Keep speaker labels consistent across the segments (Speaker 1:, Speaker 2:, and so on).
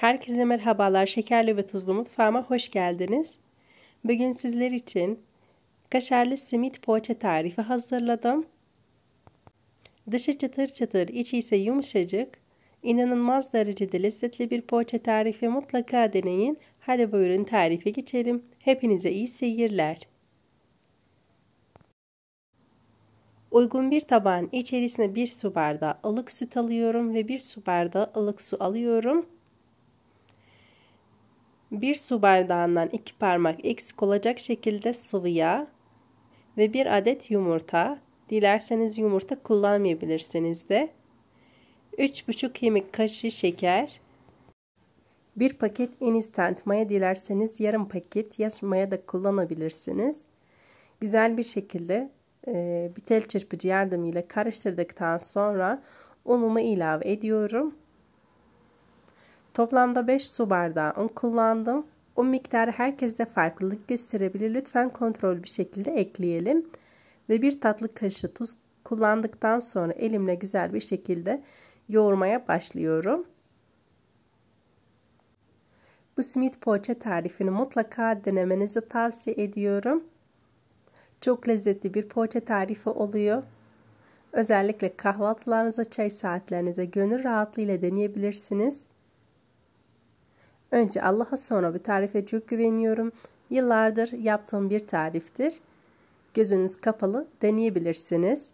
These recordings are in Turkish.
Speaker 1: Herkese merhabalar. Şekerli ve Tuzlu Mutfağıma hoş geldiniz. Bugün sizler için kaşarlı simit poğaça tarifi hazırladım. Dışı çıtır çıtır, içi ise yumuşacık. İnanılmaz derecede lezzetli bir poğaça tarifi mutlaka deneyin. Hadi buyurun tarife geçelim. Hepinize iyi seyirler. Uygun bir tabağın içerisine bir su bardağı ılık süt alıyorum ve bir su bardağı ılık su alıyorum. 1 su bardağından 2 parmak eksik olacak şekilde sıvı yağ ve 1 adet yumurta. Dilerseniz yumurta kullanmayabilirsiniz de. 3,5 yemek kaşığı şeker. 1 paket instant maya dilerseniz yarım paket yaş maya da kullanabilirsiniz. Güzel bir şekilde e, bir tel çırpıcı yardımıyla karıştırdıktan sonra unumu ilave ediyorum. Toplamda 5 su bardağı un kullandım. Un miktarı herkeste farklılık gösterebilir. Lütfen kontrol bir şekilde ekleyelim. Ve bir tatlı kaşığı tuz kullandıktan sonra elimle güzel bir şekilde yoğurmaya başlıyorum. Bu simit poğaça tarifini mutlaka denemenizi tavsiye ediyorum. Çok lezzetli bir poğaça tarifi oluyor. Özellikle kahvaltılarınıza, çay saatlerinize gönül rahatlığıyla deneyebilirsiniz. Önce Allah'a sonra bu tarife çok güveniyorum. Yıllardır yaptığım bir tariftir. Gözünüz kapalı deneyebilirsiniz.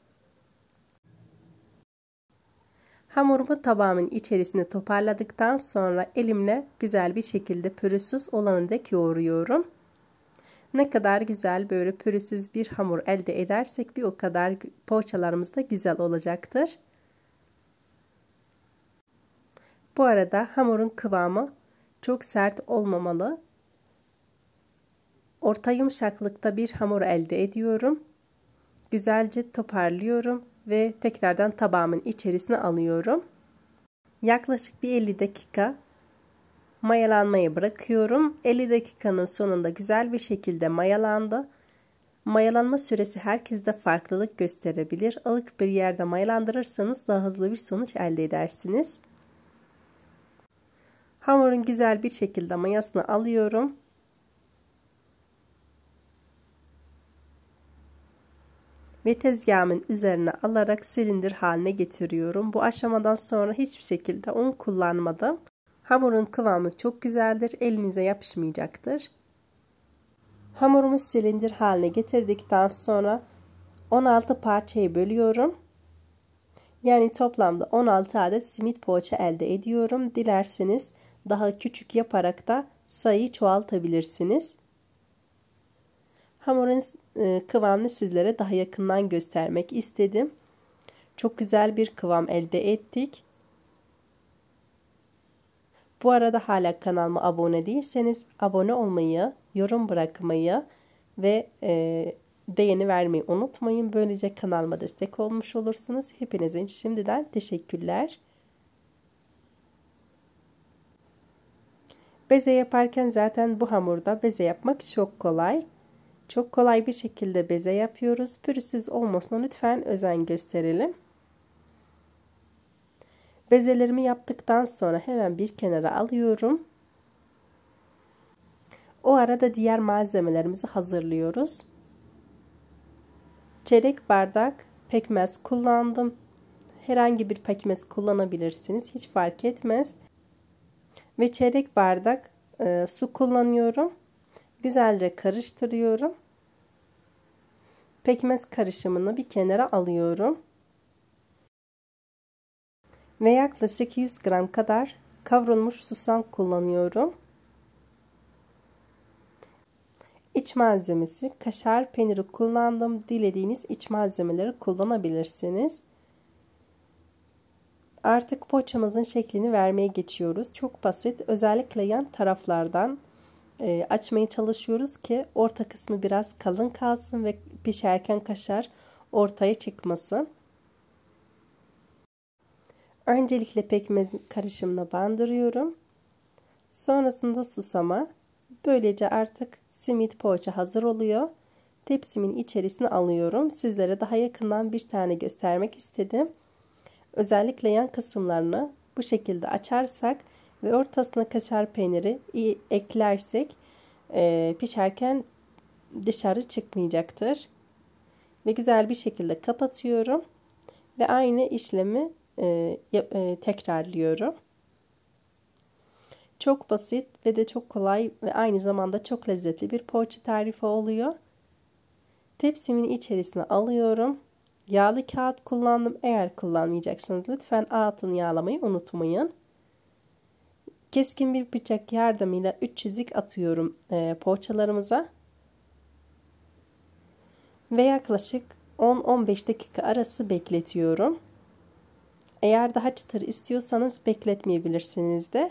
Speaker 1: Hamurumu tabağımın içerisine toparladıktan sonra elimle güzel bir şekilde pürüzsüz olanı dek yoğuruyorum. Ne kadar güzel böyle pürüzsüz bir hamur elde edersek bir o kadar poğaçalarımız da güzel olacaktır. Bu arada hamurun kıvamı çok sert olmamalı. Orta yumuşaklıkta bir hamur elde ediyorum. Güzelce toparlıyorum ve tekrardan tabağımın içerisine alıyorum. Yaklaşık bir 50 dakika mayalanmayı bırakıyorum. 50 dakikanın sonunda güzel bir şekilde mayalandı. Mayalanma süresi herkeste farklılık gösterebilir. Alık bir yerde mayalandırırsanız daha hızlı bir sonuç elde edersiniz. Hamurun güzel bir şekilde mayasını alıyorum. Ve tezgahımın üzerine alarak silindir haline getiriyorum. Bu aşamadan sonra hiçbir şekilde un kullanmadım. Hamurun kıvamı çok güzeldir. Elinize yapışmayacaktır. Hamurumu silindir haline getirdikten sonra 16 parçaya bölüyorum. Yani toplamda 16 adet simit poğaça elde ediyorum. Dilerseniz daha küçük yaparak da sayıyı çoğaltabilirsiniz. Hamurun e, kıvamını sizlere daha yakından göstermek istedim. Çok güzel bir kıvam elde ettik. Bu arada hala kanalıma abone değilseniz abone olmayı, yorum bırakmayı ve e, beğeni vermeyi unutmayın. Böylece kanalıma destek olmuş olursunuz. Hepinize şimdiden teşekkürler. Beze yaparken zaten bu hamurda beze yapmak çok kolay. Çok kolay bir şekilde beze yapıyoruz. Pürüzsüz olmasına lütfen özen gösterelim. Bezelerimi yaptıktan sonra hemen bir kenara alıyorum. O arada diğer malzemelerimizi hazırlıyoruz. Çeyrek bardak pekmez kullandım. Herhangi bir pekmez kullanabilirsiniz. Hiç fark etmez ve çeyrek bardak e, su kullanıyorum. Güzelce karıştırıyorum. Pekmez karışımını bir kenara alıyorum. Ve yaklaşık 100 gram kadar kavrulmuş susam kullanıyorum. İç malzemesi kaşar peyniri kullandım. Dilediğiniz iç malzemeleri kullanabilirsiniz. Artık poğaçamızın şeklini vermeye geçiyoruz. Çok basit. Özellikle yan taraflardan e, açmaya çalışıyoruz ki orta kısmı biraz kalın kalsın ve pişerken kaşar ortaya çıkmasın. Öncelikle pekmez karışımına bandırıyorum. Sonrasında susama. Böylece artık simit poğaça hazır oluyor. Tepsimin içerisine alıyorum. Sizlere daha yakından bir tane göstermek istedim. Özellikle yan kısımlarını bu şekilde açarsak ve ortasına kaşar peyniri eklersek e, pişerken dışarı çıkmayacaktır. Ve güzel bir şekilde kapatıyorum ve aynı işlemi e, e, tekrarlıyorum. Çok basit ve de çok kolay ve aynı zamanda çok lezzetli bir poğaça tarifi oluyor. Tepsimin içerisine alıyorum Yağlı kağıt kullandım. Eğer kullanmayacaksanız lütfen altını yağlamayı unutmayın. Keskin bir bıçak yardımıyla 3 çizik atıyorum e, poğaçalarımıza. Ve yaklaşık 10-15 dakika arası bekletiyorum. Eğer daha çıtır istiyorsanız bekletmeyebilirsiniz de.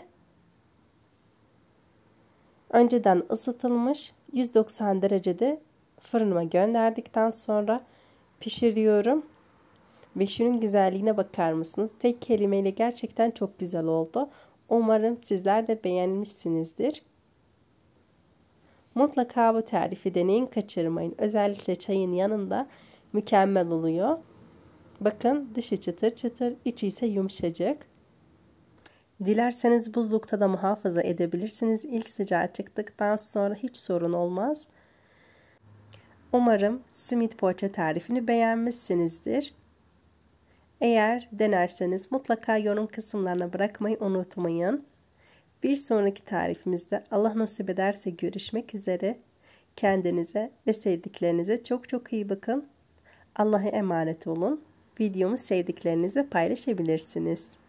Speaker 1: Önceden ısıtılmış 190 derecede fırınıma gönderdikten sonra pişiriyorum. Ve şunun güzelliğine bakar mısınız? Tek kelimeyle gerçekten çok güzel oldu. Umarım sizler de beğenmişsinizdir. Mutlaka bu tarifi deneyin, kaçırmayın. Özellikle çayın yanında mükemmel oluyor. Bakın dışı çıtır çıtır, içi ise yumuşacık. Dilerseniz buzlukta da muhafaza edebilirsiniz. İlk sıcağı çıktıktan sonra hiç sorun olmaz. Umarım simit poğaça tarifini beğenmişsinizdir. Eğer denerseniz mutlaka yorum kısımlarına bırakmayı unutmayın. Bir sonraki tarifimizde Allah nasip ederse görüşmek üzere. Kendinize ve sevdiklerinize çok çok iyi bakın. Allah'a emanet olun. Videomu sevdiklerinizle paylaşabilirsiniz.